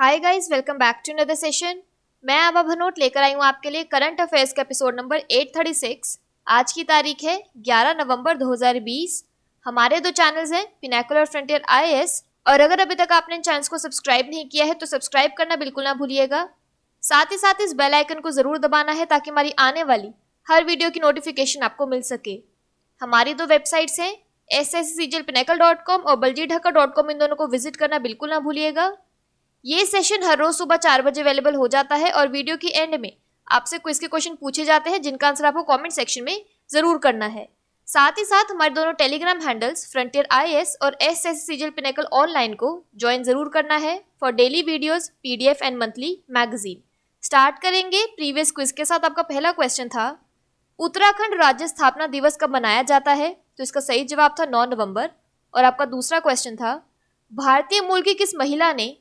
hi guys welcome back to another session मैं अब अभनोट लेकर आई हूँ आपके लिए करंट अफेयर्स का एपिसोड नंबर 836 आज की तारीख है 11 नवंबर 2020 हमारे दो चैनल्स हैं पिनाकुलर फ्रंटियर आई और अगर अभी तक आपने इन चैनल्स को सब्सक्राइब नहीं किया है तो सब्सक्राइब करना बिल्कुल ना भूलिएगा साथ ही साथ इस बेल आइकन को ज़रूर दबाना है ताकि हमारी आने वाली हर वीडियो की नोटिफिकेशन आपको मिल सके हमारी दो वेबसाइट्स हैं एस एस सी जी और बलजी डॉट कॉम इन दोनों को विजिट करना बिल्कुल ना भूलिएगा ये सेशन हर रोज सुबह चार बजे अवेलेबल हो जाता है और वीडियो के एंड में आपसे क्विज के क्वेश्चन पूछे जाते हैं जिनका आंसर आपको कमेंट सेक्शन में जरूर करना है साथ ही साथ हमारे दोनों टेलीग्राम हैंडल्स फ्रंटियर एस और एस एस सीजल पिनेकल ऑनलाइन को ज्वाइन जरूर करना है for daily videos PDF and monthly magazine start करेंगे प्रीवियस क्विज के साथ आपका पहला क्वेश्चन था उत्तराखंड राज्य स्थापना दिवस कब मनाया जाता है तो इसका सही जवाब था नौ नवंबर और आपका दूसरा क्वेश्चन था भारतीय मूल की किस महिला ने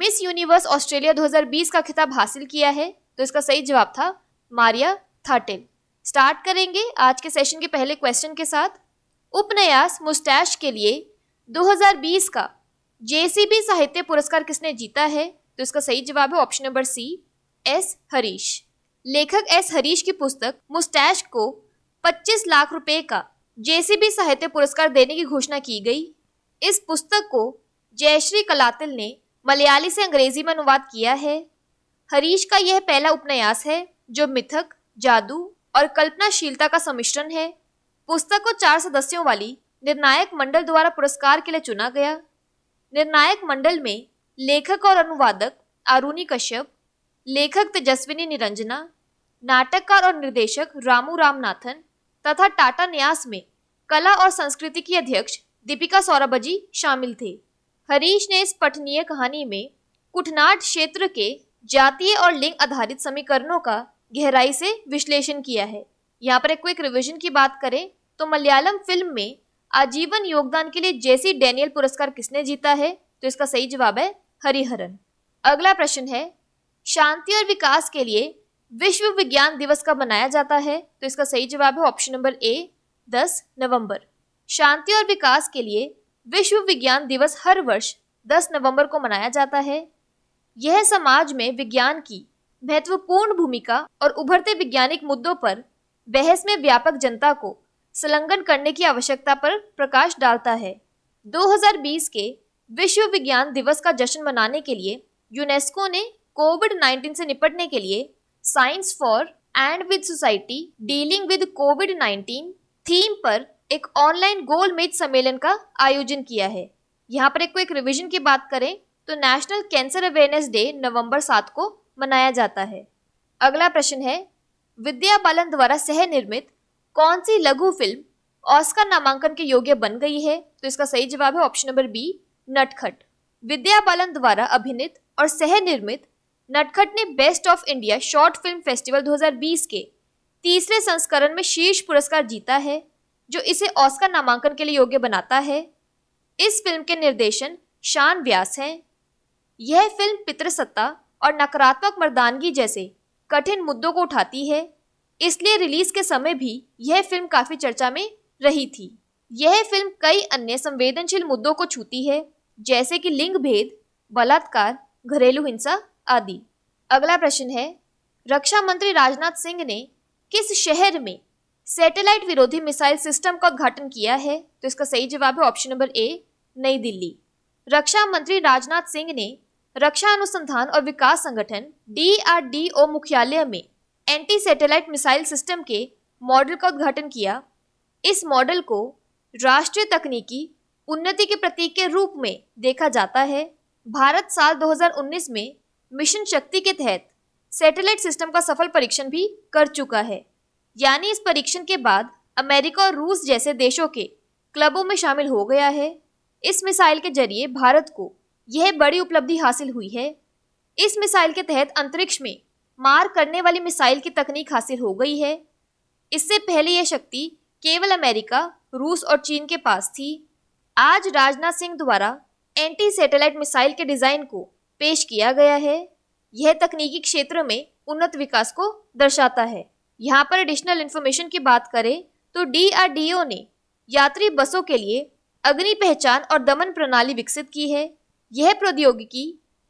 मिस यूनिवर्स ऑस्ट्रेलिया 2020 का खिताब हासिल किया है तो इसका सही जवाब था मारिया थाटेल स्टार्ट करेंगे आज के सेशन के पहले क्वेश्चन के साथ उपन्यास मुस्टैश के लिए 2020 का जेसीबी साहित्य पुरस्कार किसने जीता है तो इसका सही जवाब है option number C S Harish लेखक एस हरीश की पुस्तक मुस्टैश को 25 लाख रुपए का जेसीबी साहित्य पुरस्कार देने की घोषणा की गई इस पुस्तक को जयश्री कलातिल ने मलयाली से अंग्रेजी में अनुवाद किया है हरीश का यह पहला उपन्यास है जो मिथक जादू और कल्पनाशीलता का सम्मिश्रण है पुस्तक को चार सदस्यों वाली निर्णायक मंडल द्वारा पुरस्कार के लिए चुना गया निर्णायक मंडल में लेखक और अनुवादक आरुणी कश्यप लेखक तेजस्विनी निरंजना नाटककार और निर्देशक रामू रामनाथन तथा टाटा न्यास में कला और संस्कृति की अध्यक्ष दीपिका सौरभजी शामिल थे हरीश ने इस पठनीय कहानी में कुठनाड क्षेत्र के जातीय और लिंग आधारित समीकरणों का गहराई से विश्लेषण किया है यहाँ पर एक क्विक रिविजन की बात करें तो मलयालम फिल्म में आजीवन योगदान के लिए जेसी डेनियल पुरस्कार किसने जीता है तो इसका सही जवाब है हरिहरन अगला प्रश्न है शांति और विकास के लिए विश्व विज्ञान दिवस कब मनाया जाता है तो इसका सही जवाब है ऑप्शन नंबर ए दस नवंबर शांति और विकास के लिए विश्व विज्ञान दिवस हर वर्ष 10 नवंबर को मनाया जाता है यह समाज में विज्ञान की महत्वपूर्ण भूमिका और उभरते वैज्ञानिक मुद्दों पर बहस में व्यापक जनता को संलग्न करने की आवश्यकता पर प्रकाश डालता है 2020 के विश्व विज्ञान दिवस का जश्न मनाने के लिए यूनेस्को ने कोविड 19 से निपटने के लिए science for and with society dealing with COVID 19 theme पर एक ऑनलाइन गोल मेज सम्मेलन का आयोजन किया है यहाँ पर एक क्विक रिविजन की बात करें तो नेशनल कैंसर अवेयरनेस डे नवंबर सात को मनाया जाता है अगला प्रश्न है विद्या बालन द्वारा सह निर्मित कौन सी लघु फिल्म ऑस्कर नामांकन के योग्य बन गई है तो इसका सही जवाब है ऑप्शन नंबर बी नटखट विद्या बालन द्वारा अभिनित और सह निर्मित नटखट ने best of India short film festival 2020 के तीसरे संस्करण में शीर्ष पुरस्कार जीता है जो इसे ऑस्कर नामांकन के लिए योग्य बनाता है इस फिल्म के निर्देशन शान व्यास हैं यह फिल्म पितृसत्ता और नकारात्मक मर्दानगी जैसे कठिन मुद्दों को उठाती है इसलिए रिलीज के समय भी यह फिल्म काफ़ी चर्चा में रही थी यह फिल्म कई अन्य संवेदनशील मुद्दों को छूती है जैसे कि लिंग भेद बलात्कार घरेलू हिंसा आदि अगला प्रश्न है रक्षा मंत्री राजनाथ सिंह ने किस शहर में सैटेलाइट विरोधी मिसाइल सिस्टम का उद्घाटन किया है तो इसका सही जवाब है ऑप्शन नंबर ए नई दिल्ली रक्षा मंत्री राजनाथ सिंह ने रक्षा अनुसंधान और विकास संगठन डीआरडीओ मुख्यालय में एंटी सैटेलाइट मिसाइल सिस्टम के मॉडल का उद्घाटन किया इस मॉडल को राष्ट्रीय तकनीकी उन्नति के प्रतीक के रूप में देखा जाता है भारत साल 2019 में मिशन शक्ति के तहत सैटेलाइट सिस्टम का सफल परीक्षण भी कर चुका है यानी इस परीक्षण के बाद अमेरिका और रूस जैसे देशों के क्लबों में शामिल हो गया है इस मिसाइल के जरिए भारत को यह बड़ी उपलब्धि हासिल हुई है इस मिसाइल के तहत अंतरिक्ष में मार करने वाली मिसाइल की तकनीक हासिल हो गई है इससे पहले यह शक्ति केवल अमेरिका रूस और चीन के पास थी आज राजनाथ सिंह द्वारा एंटी सैटेलाइट मिसाइल के डिज़ाइन को पेश किया गया है यह तकनीकी क्षेत्र में उन्नत विकास को दर्शाता है यहाँ पर एडिशनल इन्फॉर्मेशन की बात करें तो डी ने यात्री बसों के लिए अग्नि पहचान और दमन प्रणाली विकसित की है यह प्रौद्योगिकी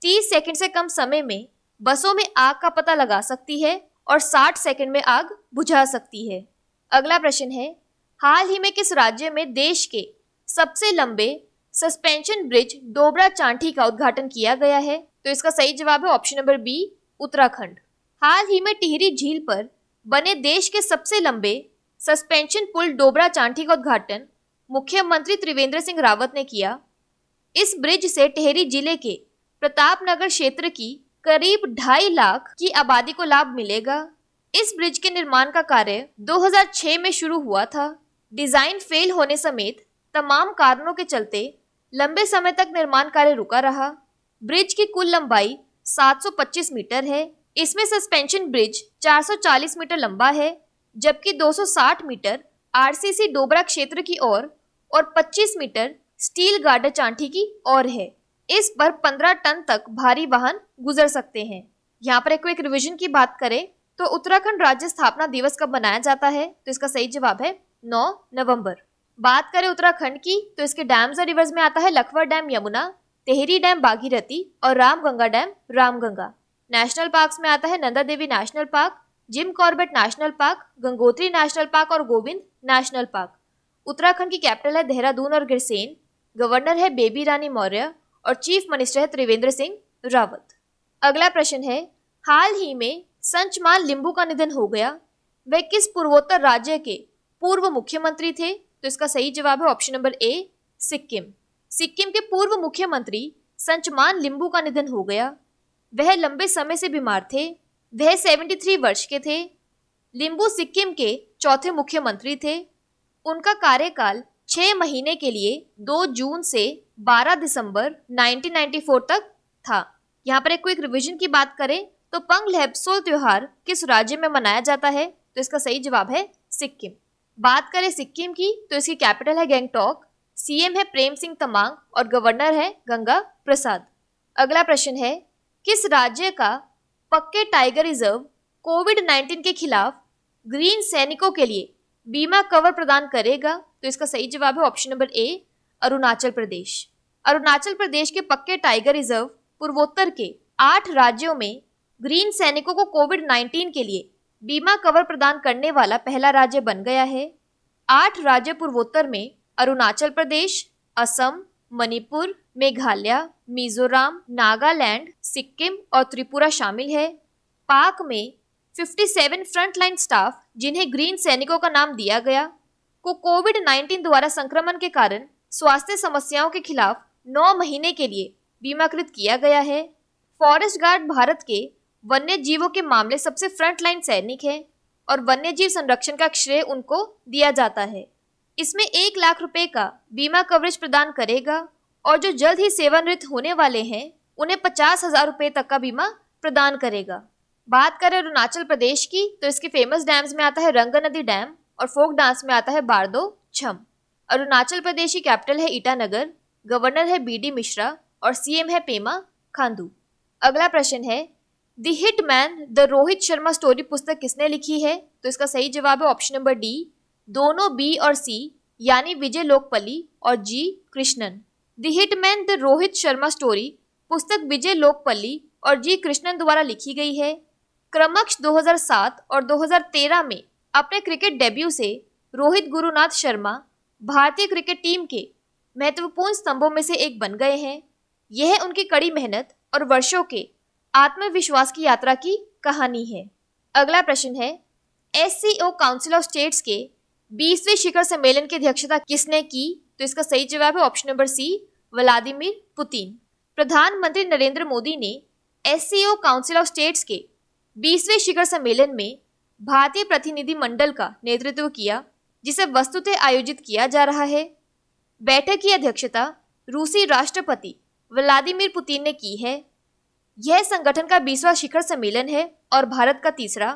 30 सेकंड से कम समय में बसों में आग का पता लगा सकती है और 60 सेकंड में आग बुझा सकती है अगला प्रश्न है हाल ही में किस राज्य में देश के सबसे लंबे सस्पेंशन ब्रिज डोबरा चांठी का उद्घाटन किया गया है तो इसका सही जवाब है ऑप्शन नंबर बी उत्तराखंड हाल ही में टिहरी झील पर बने देश के सबसे लंबे सस्पेंशन पुल डोबरा चांठी का उद्घाटन मुख्यमंत्री त्रिवेंद्र सिंह रावत ने किया इस ब्रिज से टेहरी जिले के प्रताप नगर क्षेत्र की करीब ढाई लाख की आबादी को लाभ मिलेगा इस ब्रिज के निर्माण का कार्य 2006 में शुरू हुआ था डिजाइन फेल होने समेत तमाम कारणों के चलते लंबे समय तक निर्माण कार्य रुका रहा ब्रिज की कुल लंबाई 725 मीटर है इसमें सस्पेंशन ब्रिज 440 मीटर लंबा है जबकि 260 मीटर आरसीसी डोबरा क्षेत्र की ओर और, पच्चीस 25 मीटर स्टील गार्डर चांठी की ओर है इस पर 15 टन तक भारी वाहन गुजर सकते हैं यहाँ पर एक क्विक रिविजन की बात करें तो उत्तराखंड राज्य स्थापना दिवस कब मनाया जाता है तो इसका सही जवाब है 9 नवंबर बात करें उत्तराखंड की तो इसके डैम्स और रिवर्स में आता है लखवा डैम यमुना तेहरी डैम बागीरथी और Ramganga dam Ramganga national park में आता है Nanda Devi national park Jim Corbett national park Gangotri national park और गोविंद नेशनल पार्क उत्तराखंड की कैपिटल है देहरादून और गिरसेन गवर्नर है बेबी रानी मौर्य और चीफ मिनिस्टर है त्रिवेंद्र सिंह रावत अगला प्रश्न है हाल ही में संचमान लिंबू का निधन हो गया वे किस पूर्वोत्तर राज्य के पूर्व मुख्यमंत्री थे तो इसका सही जवाब है option number A Sikkim Sikkim के पूर्व मुख्यमंत्री संचमान लिंबू का निधन हो गया वह लंबे समय से बीमार थे वह 73 वर्ष के थे लिंबू सिक्किम के चौथे मुख्यमंत्री थे उनका कार्यकाल छः महीने के लिए 2 जून से 12 दिसंबर 1994 तक था यहाँ पर एक क्विक रिवीजन की बात करें तो पंग लहबसोल त्यौहार किस राज्य में मनाया जाता है तो इसका सही जवाब है सिक्किम बात करें सिक्किम की तो इसकी कैपिटल है गैंगटोक सीएम है प्रेम सिंह तमांग और गवर्नर है गंगा प्रसाद अगला प्रश्न है किस राज्य का पक्के टाइगर रिजर्व कोविड 19 के खिलाफ ग्रीन सैनिकों के लिए बीमा कवर प्रदान करेगा तो इसका सही जवाब है option number A Arunachal Pradesh Arunachal Pradesh के पक्के टाइगर रिजर्व पूर्वोत्तर के आठ राज्यों में ग्रीन सैनिकों को कोविड 19 के लिए बीमा कवर प्रदान करने वाला पहला राज्य बन गया है आठ राज्य पूर्वोत्तर में अरुणाचल प्रदेश असम मणिपुर मेघालय मिजोरम नागालैंड सिक्किम और त्रिपुरा शामिल है पाक में 57 फ्रंटलाइन स्टाफ जिन्हें ग्रीन सैनिकों का नाम दिया गया को कोविड 19 द्वारा संक्रमण के कारण स्वास्थ्य समस्याओं के खिलाफ 9 महीने के लिए बीमाकृत किया गया है फॉरेस्ट गार्ड भारत के वन्य जीवों के मामले सबसे फ्रंटलाइन सैनिक हैं और वन्य जीव संरक्षण का श्रेय उनको दिया जाता है इसमें एक लाख रुपए का बीमा कवरेज प्रदान करेगा और जो जल्द ही सेवानिवृत्त होने वाले हैं उन्हें पचास हजार रुपये तक का बीमा प्रदान करेगा बात करें अरुणाचल प्रदेश की तो इसके फेमस डैम्स में आता है रंग नदी डैम और फोक डांस में आता है बारदो छम अरुणाचल प्रदेश की कैपिटल है ईटानगर गवर्नर है बी डी मिश्रा और एम है पेमा खांडू अगला प्रश्न है the hit man the Rohit Sharma story पुस्तक किसने लिखी है तो इसका सही जवाब है ऑप्शन नंबर डी दोनों बी और सी यानी विजय लोकपली और G Krishnan the hitman the Rohit Sharma story पुस्तक विजय लोकपली और जी कृष्णन द्वारा लिखी गई है क्रमक्ष 2007 और 2013 में अपने क्रिकेट डेब्यू से रोहित गुरुनाथ शर्मा भारतीय क्रिकेट टीम के महत्वपूर्ण स्तंभों में से एक बन गए हैं यह उनकी कड़ी मेहनत और वर्षों के आत्मविश्वास की यात्रा की कहानी है अगला प्रश्न है एस काउंसिल ऑफ स्टेट्स के बीसवें शिखर सम्मेलन की अध्यक्षता किसने की तो इसका सही जवाब है option number C Vladimir Putin प्रधानमंत्री नरेंद्र मोदी ने एस काउंसिल ऑफ स्टेट्स के बीसवें शिखर सम्मेलन में भारतीय प्रतिनिधिमंडल का नेतृत्व किया जिसे वस्तुतः आयोजित किया जा रहा है बैठक की अध्यक्षता रूसी राष्ट्रपति व्लादिमीर पुतिन ने की है यह संगठन का बीसवा शिखर सम्मेलन है और भारत का तीसरा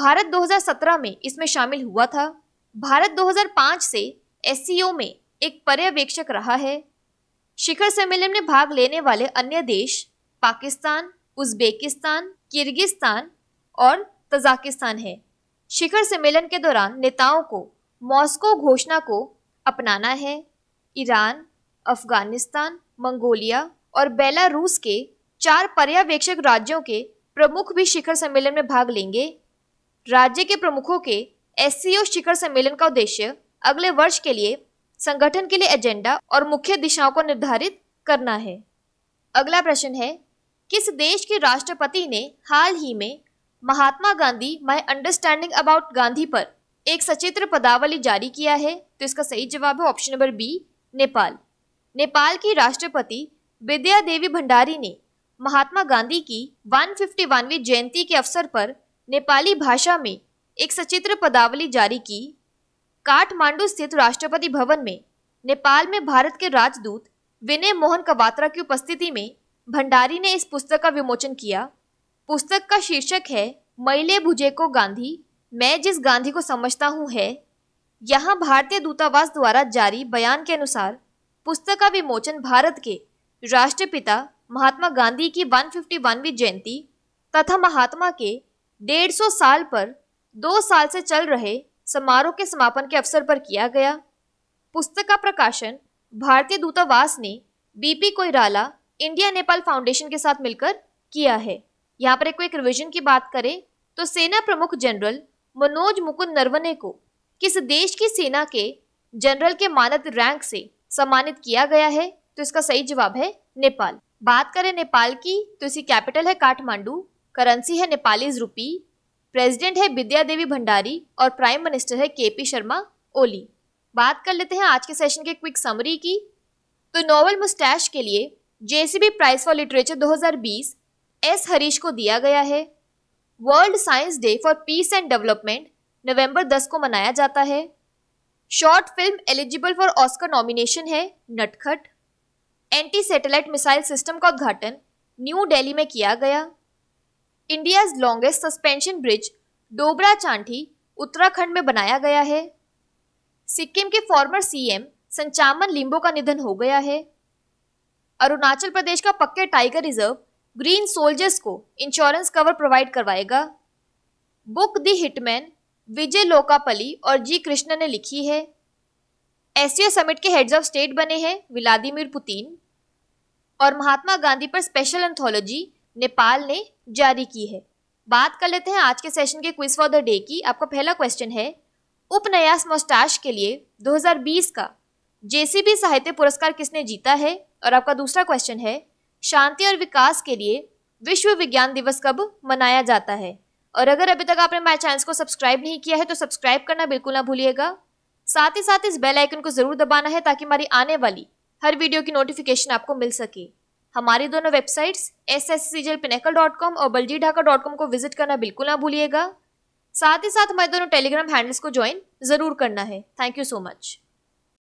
भारत 2017 में इसमें शामिल हुआ था भारत 2005 से एस में एक पर्यवेक्षक रहा है शिखर सम्मेलन में भाग लेने वाले अन्य देश पाकिस्तान उज्बेकिस्तान किर्गिस्तान और तजाकिस्तान है शिखर सम्मेलन के दौरान नेताओं को मॉस्को घोषणा को अपनाना है ईरान अफगानिस्तान मंगोलिया और बेलारूस के चार पर्यवेक्षक राज्यों के प्रमुख भी शिखर सम्मेलन में भाग लेंगे राज्य के प्रमुखों के एस शिखर सम्मेलन का उद्देश्य अगले वर्ष के लिए संगठन के लिए एजेंडा और मुख्य दिशाओं को निर्धारित करना है अगला प्रश्न है किस देश के राष्ट्रपति ने हाल ही में Mahatma Gandhi my understanding about Gandhi पर एक सचित्र पदावली जारी किया है तो इसका सही जवाब है option number B Nepal Nepal की राष्ट्रपति विद्या देवी भंडारी ने महात्मा गांधी की 151वीं जयंती के अवसर पर नेपाली भाषा में एक सचित्र पदावली जारी की काठमांडू स्थित राष्ट्रपति भवन में नेपाल में भारत के राजदूत विनय मोहन कवात्रा की उपस्थिति में भंडारी ने इस पुस्तक का विमोचन किया पुस्तक का शीर्षक है मैले भुजे को गांधी मैं जिस गांधी को समझता हूँ है यहाँ भारतीय दूतावास द्वारा जारी बयान के अनुसार पुस्तक का विमोचन भारत के राष्ट्रपिता महात्मा गांधी की वन जयंती तथा महात्मा के डेढ़ साल पर दो साल से चल रहे समारोह के समापन के अवसर पर किया गया पुस्तक का प्रकाशन भारतीय दूतावास ने BP Koirala India Nepal foundation के साथ मिलकर किया है यहाँ पर एक रिविजन की बात करें तो सेना प्रमुख जनरल मनोज मुकुंद नरवने को किस देश की सेना के जनरल के मानद रैंक से सम्मानित किया गया है तो इसका सही जवाब है नेपाल बात करें नेपाल की तो इसकी कैपिटल है काठमांडू करेंसी है नेपालीज रुपी प्रेसिडेंट है विद्या देवी भंडारी और प्राइम मिनिस्टर है के पी शर्मा ओली बात कर लेते हैं आज के सेशन के क्विक समरी की तो नॉवल मुस्टैश के लिए JCB prize for literature 2020 S Harish को दिया गया है world science day for peace and development नवंबर 10 को मनाया जाता है short film eligible for Oscar nomination है Natkhat anti satellite missile system का उद्घाटन न्यू दिल्ली में किया गया India's longest suspension bridge Dobra Chanti Uttarakhand में बनाया गया है सिक्किम के फॉर्मर सीएम संचामन लिंबो का निधन हो गया है अरुणाचल प्रदेश का Pakke tiger reserve green soldiers को इंश्योरेंस कवर प्रोवाइड करवाएगा book the hitman Vijay Lokapally और जी कृष्णा ने लिखी है एससीओ समिट के हेड्स ऑफ स्टेट बने हैं व्लादिमिर पुतिन और महात्मा गांधी पर स्पेशल एंथोलॉजी नेपाल ने जारी की है बात कर लेते हैं आज के सेशन के क्विज फॉर द डे की आपका पहला क्वेश्चन है उपनयास मोस्टाश के लिए 2020 का जेसीबी साहित्य पुरस्कार किसने जीता है और आपका दूसरा क्वेश्चन है शांति और विकास के लिए विश्व विज्ञान दिवस कब मनाया जाता है और अगर अभी तक आपने माई चैनल को सब्सक्राइब नहीं किया है तो सब्सक्राइब करना बिल्कुल ना भूलिएगा साथ ही साथ इस बेल आइकन को ज़रूर दबाना है ताकि हमारी आने वाली हर वीडियो की नोटिफिकेशन आपको मिल सके हमारी दोनों वेबसाइट्स एस एस सी जल पिनेकल डॉट कॉम और बलजी ढाका डॉट कॉम को विजिट करना बिल्कुल ना भूलिएगा साथ ही साथ हमारे दोनों टेलीग्राम हैंडल्स को ज्वाइन ज़रूर करना है थैंक यू सो मच